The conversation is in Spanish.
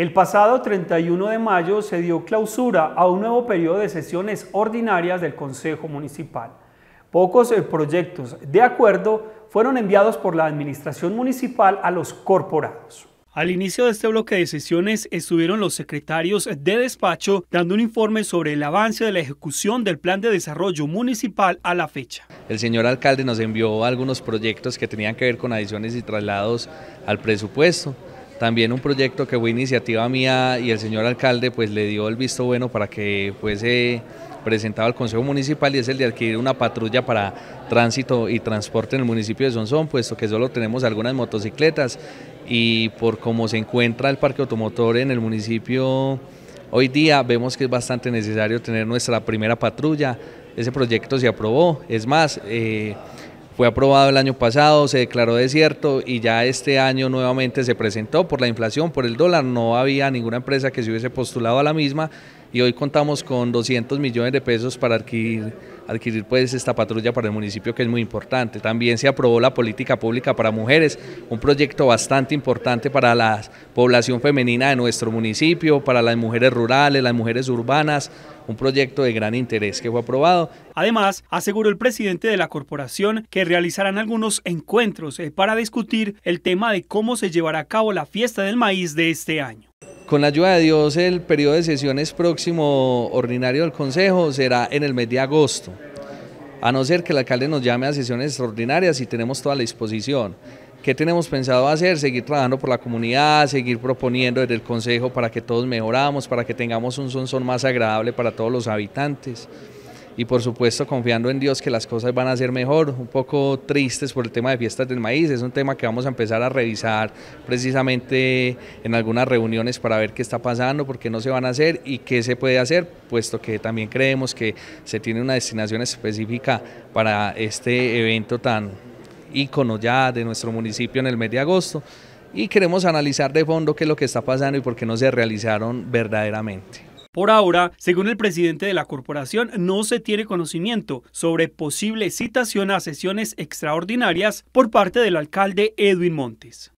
El pasado 31 de mayo se dio clausura a un nuevo periodo de sesiones ordinarias del Consejo Municipal. Pocos eh, proyectos de acuerdo fueron enviados por la Administración Municipal a los corporados. Al inicio de este bloque de sesiones estuvieron los secretarios de despacho dando un informe sobre el avance de la ejecución del plan de desarrollo municipal a la fecha. El señor alcalde nos envió algunos proyectos que tenían que ver con adiciones y traslados al presupuesto también un proyecto que fue iniciativa mía y el señor alcalde pues le dio el visto bueno para que fuese presentado al Consejo Municipal y es el de adquirir una patrulla para tránsito y transporte en el municipio de Sonsón, puesto que solo tenemos algunas motocicletas y por cómo se encuentra el parque automotor en el municipio hoy día vemos que es bastante necesario tener nuestra primera patrulla, ese proyecto se aprobó, es más, eh, fue aprobado el año pasado, se declaró desierto y ya este año nuevamente se presentó por la inflación, por el dólar, no había ninguna empresa que se hubiese postulado a la misma y hoy contamos con 200 millones de pesos para adquirir, adquirir pues esta patrulla para el municipio que es muy importante. También se aprobó la política pública para mujeres, un proyecto bastante importante para la población femenina de nuestro municipio, para las mujeres rurales, las mujeres urbanas, un proyecto de gran interés que fue aprobado. Además, aseguró el presidente de la corporación que realizarán algunos encuentros eh, para discutir el tema de cómo se llevará a cabo la fiesta del maíz de este año. Con la ayuda de Dios, el periodo de sesiones próximo ordinario del Consejo será en el mes de agosto, a no ser que el alcalde nos llame a sesiones extraordinarias y tenemos toda la disposición. ¿Qué tenemos pensado hacer? Seguir trabajando por la comunidad, seguir proponiendo desde el Consejo para que todos mejoramos, para que tengamos un son más agradable para todos los habitantes. Y por supuesto confiando en Dios que las cosas van a ser mejor, un poco tristes por el tema de fiestas del maíz, es un tema que vamos a empezar a revisar precisamente en algunas reuniones para ver qué está pasando, por qué no se van a hacer y qué se puede hacer, puesto que también creemos que se tiene una destinación específica para este evento tan ícono ya de nuestro municipio en el mes de agosto y queremos analizar de fondo qué es lo que está pasando y por qué no se realizaron verdaderamente. Por ahora, según el presidente de la corporación, no se tiene conocimiento sobre posible citación a sesiones extraordinarias por parte del alcalde Edwin Montes.